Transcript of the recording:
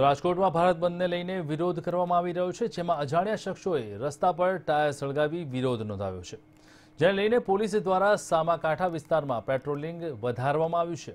રાજકોટમાં ભારત બંધને લઈને વિરોધ કરવામાં આવી રહ્યો છે જેમાં અજાણ્યા શખ્સોએ રસ્તા પર ટાયર સળગાવી વિરોધ નોંધાવ્યો છે જેને લઈને પોલીસ દ્વારા સામાકાંઠા વિસ્તારમાં પેટ્રોલિંગ વધારવામાં આવ્યું છે